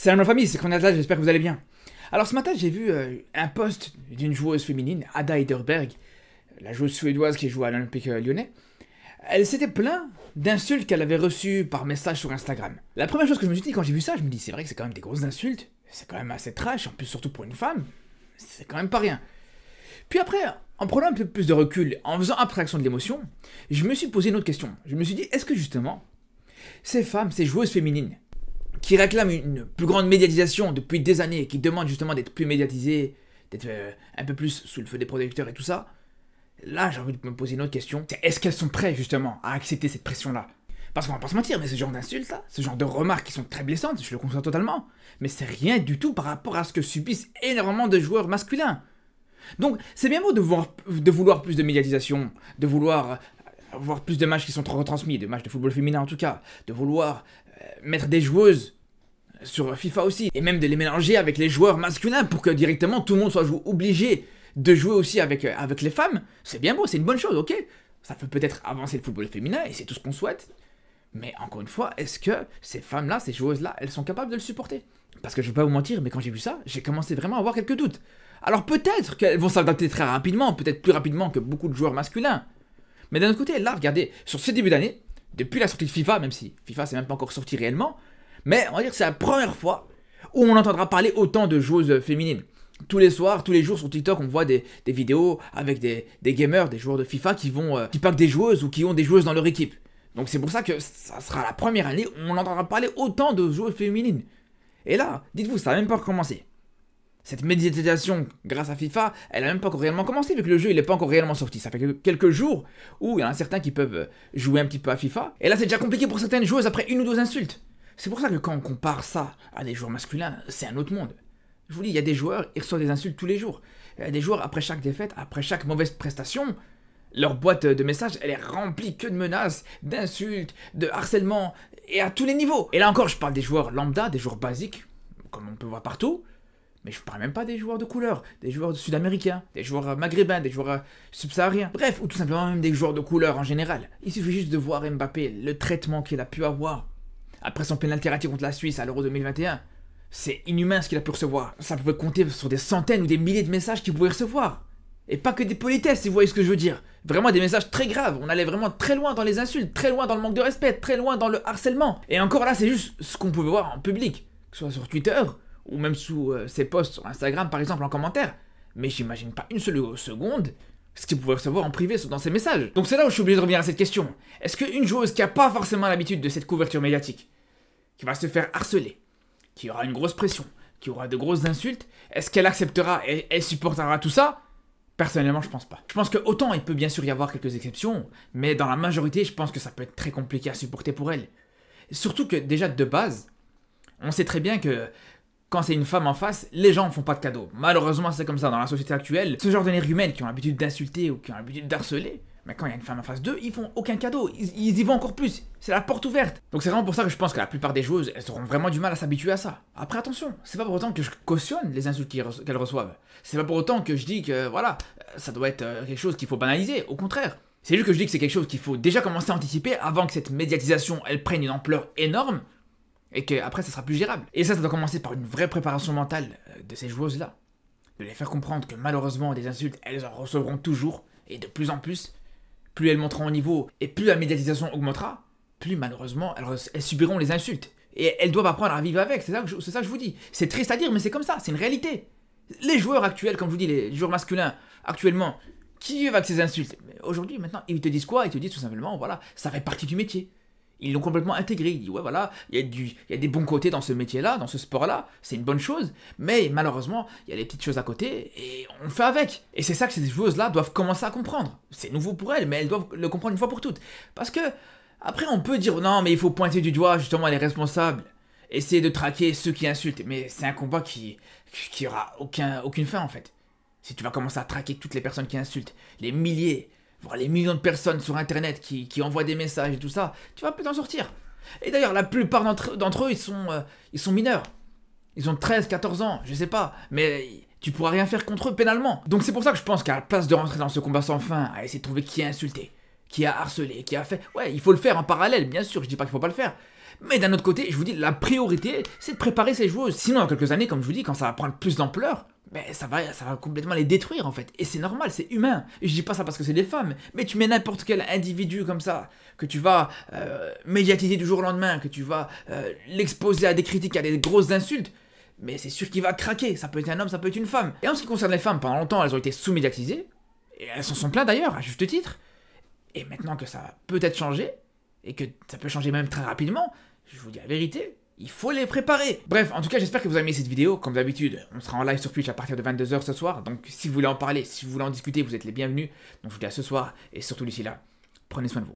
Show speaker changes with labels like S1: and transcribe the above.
S1: Salut ma famille, c'est Kronazla, j'espère que vous allez bien. Alors ce matin, j'ai vu euh, un post d'une joueuse féminine, Ada Heiderberg, la joueuse suédoise qui joue à l'Olympique euh, lyonnais. Elle s'était plainte d'insultes qu'elle avait reçues par message sur Instagram. La première chose que je me suis dit quand j'ai vu ça, je me dis c'est vrai que c'est quand même des grosses insultes, c'est quand même assez trash, en plus surtout pour une femme, c'est quand même pas rien. Puis après, en prenant un peu plus de recul, en faisant abstraction de l'émotion, je me suis posé une autre question. Je me suis dit, est-ce que justement, ces femmes, ces joueuses féminines, qui réclament une plus grande médiatisation depuis des années, qui demandent justement d'être plus médiatisés, d'être euh, un peu plus sous le feu des producteurs et tout ça, là j'ai envie de me poser une autre question, c'est est-ce qu'elles sont prêtes justement à accepter cette pression-là Parce qu'on va pas se mentir, mais ce genre d'insultes, ce genre de remarques qui sont très blessantes, je le conçois totalement, mais c'est rien du tout par rapport à ce que subissent énormément de joueurs masculins. Donc c'est bien beau de vouloir, de vouloir plus de médiatisation, de vouloir euh, avoir plus de matchs qui sont retransmis, de matchs de football féminin en tout cas, de vouloir mettre des joueuses sur FIFA aussi, et même de les mélanger avec les joueurs masculins pour que directement tout le monde soit obligé de jouer aussi avec, euh, avec les femmes, c'est bien beau, c'est une bonne chose, ok Ça peut peut-être avancer le football féminin, et c'est tout ce qu'on souhaite. Mais encore une fois, est-ce que ces femmes-là, ces joueuses-là, elles sont capables de le supporter Parce que je vais pas vous mentir, mais quand j'ai vu ça, j'ai commencé vraiment à avoir quelques doutes. Alors peut-être qu'elles vont s'adapter très rapidement, peut-être plus rapidement que beaucoup de joueurs masculins. Mais d'un autre côté, là, regardez, sur ce début d'année, depuis la sortie de FIFA, même si FIFA c'est même pas encore sorti réellement, mais on va dire que c'est la première fois où on entendra parler autant de joueuses féminines. Tous les soirs, tous les jours sur TikTok, on voit des, vidéos avec des, gamers, des joueurs de FIFA qui vont euh, qui packent des joueuses ou qui ont des joueuses dans leur équipe. Donc c'est pour ça que ça sera la première année où on entendra parler autant de joueuses féminines. Et là, dites-vous, ça n'a même pas recommencé cette médiatisation grâce à FIFA, elle n'a même pas encore réellement commencé, vu que le jeu il n'est pas encore réellement sorti. Ça fait quelques jours où il y en a certains qui peuvent jouer un petit peu à FIFA. Et là, c'est déjà compliqué pour certaines joueuses après une ou deux insultes. C'est pour ça que quand on compare ça à des joueurs masculins, c'est un autre monde. Je vous dis, il y a des joueurs, ils reçoivent des insultes tous les jours. Il y a des joueurs, après chaque défaite, après chaque mauvaise prestation, leur boîte de messages, elle est remplie que de menaces, d'insultes, de harcèlement, et à tous les niveaux. Et là encore, je parle des joueurs lambda, des joueurs basiques, comme on peut voir partout. Mais je ne parle même pas des joueurs de couleur, des joueurs sud-américains, des joueurs euh, maghrébins, des joueurs euh, subsahariens, bref, ou tout simplement même des joueurs de couleur en général. Il suffit juste de voir Mbappé, le traitement qu'il a pu avoir après son pénalty raté contre la Suisse à l'Euro 2021. C'est inhumain ce qu'il a pu recevoir. Ça pouvait compter sur des centaines ou des milliers de messages qu'il pouvait recevoir. Et pas que des politesses, si vous voyez ce que je veux dire. Vraiment des messages très graves. On allait vraiment très loin dans les insultes, très loin dans le manque de respect, très loin dans le harcèlement. Et encore là, c'est juste ce qu'on pouvait voir en public. Que ce soit sur Twitter, ou même sous euh, ses posts sur Instagram, par exemple, en commentaire. Mais j'imagine pas une seule seconde ce qu'il pouvait recevoir en privé dans ses messages. Donc c'est là où je suis obligé de revenir à cette question. Est-ce qu'une joueuse qui a pas forcément l'habitude de cette couverture médiatique, qui va se faire harceler, qui aura une grosse pression, qui aura de grosses insultes, est-ce qu'elle acceptera et elle supportera tout ça Personnellement, je pense pas. Je pense que autant il peut bien sûr y avoir quelques exceptions, mais dans la majorité, je pense que ça peut être très compliqué à supporter pour elle. Surtout que déjà de base, on sait très bien que quand c'est une femme en face, les gens ne font pas de cadeaux. Malheureusement, c'est comme ça dans la société actuelle. Ce genre d'énergumènes qui ont l'habitude d'insulter ou qui ont l'habitude d'harceler, mais quand il y a une femme en face d'eux, ils font aucun cadeau. Ils, y vont encore plus. C'est la porte ouverte. Donc c'est vraiment pour ça que je pense que la plupart des joueuses, elles auront vraiment du mal à s'habituer à ça. Après, attention, c'est pas pour autant que je cautionne les insultes qu'elles reçoivent. C'est pas pour autant que je dis que, voilà, euh, ça doit être euh, quelque chose qu'il faut banaliser. Au contraire. C'est juste que je dis que c'est quelque chose qu'il faut déjà commencer à anticiper avant que cette médiatisation, elle prenne une ampleur énorme et que après ça sera plus gérable. Et ça, ça doit commencer par une vraie préparation mentale euh, de ces joueuses-là. De les faire comprendre que malheureusement, des insultes, elles en recevront toujours, et de plus en plus, plus elles monteront au niveau, et plus la médiatisation augmentera, plus malheureusement, elles, subiront les insultes. Et elles doivent apprendre à vivre avec, c'est ça, ça, que je vous dis. C'est triste à dire, mais c'est comme ça, c'est une réalité. Les joueurs actuels, comme je vous dis, les joueurs masculins actuellement, qui vivent avec ces insultes Aujourd'hui, maintenant, ils te disent quoi Ils te disent tout simplement, voilà, ça fait partie du métier. Ils l'ont complètement intégré. Ils disent ouais voilà, il y, a y des bons côtés dans ce métier-là, dans ce sport-là, c'est une bonne chose. Mais malheureusement, il y a des petites choses à côté et on fait avec. Et c'est ça que ces joueuses-là doivent commencer à comprendre. C'est nouveau pour elles, mais elles doivent le comprendre une fois pour toutes. Parce que après, on peut dire non, mais il faut pointer du doigt justement les responsables, essayer de traquer ceux qui insultent. Mais c'est un combat qui qui aura aucun, aucune fin en fait. Si tu vas commencer à traquer toutes les personnes qui insultent, les milliers, voir les millions de personnes sur Internet qui, envoient des messages et tout ça, tu vas peut en sortir. Et d'ailleurs, la plupart d'entre eux, ils sont, euh, ils sont mineurs. Ils ont 13, 14 ans, je sais pas, mais tu pourras rien faire contre eux pénalement. Donc c'est pour ça que je pense qu'à la place de rentrer dans ce combat sans fin, à essayer de trouver qui a insulté, qui a harcelé, qui a fait... Ouais, il faut le faire en parallèle, bien sûr, je dis pas qu'il faut pas le faire. Mais d'un autre côté, je vous dis, la priorité, c'est de préparer ces joueuses. Sinon, dans quelques années, comme je vous dis, quand ça va prendre plus d'ampleur, mais ben, ça, va, ça va complètement les détruire en fait. Et c'est normal, c'est humain. Et je dis pas ça parce que c'est des femmes, mais tu mets n'importe quel individu comme ça, que tu vas euh, médiatiser du jour au lendemain, que tu vas euh, l'exposer à des critiques, à des grosses insultes, mais c'est sûr qu'il va craquer. Ça peut être un homme, ça peut être une femme. Et en ce qui concerne les femmes, pendant longtemps, elles ont été sous-médiatisées, et elles s'en sont plein d'ailleurs, à juste titre. Et maintenant que ça peut-être changé, et que ça peut changer même très rapidement, je vous dis la vérité, il faut les préparer. Bref, en tout cas, j'espère que vous avez aimé cette vidéo. Comme d'habitude, on sera en live sur Twitch à partir de 22h ce soir. Donc, si vous voulez en parler, si vous voulez en discuter, vous êtes les bienvenus. Donc, je vous dis à ce soir. Et surtout, d'ici là, prenez soin de vous.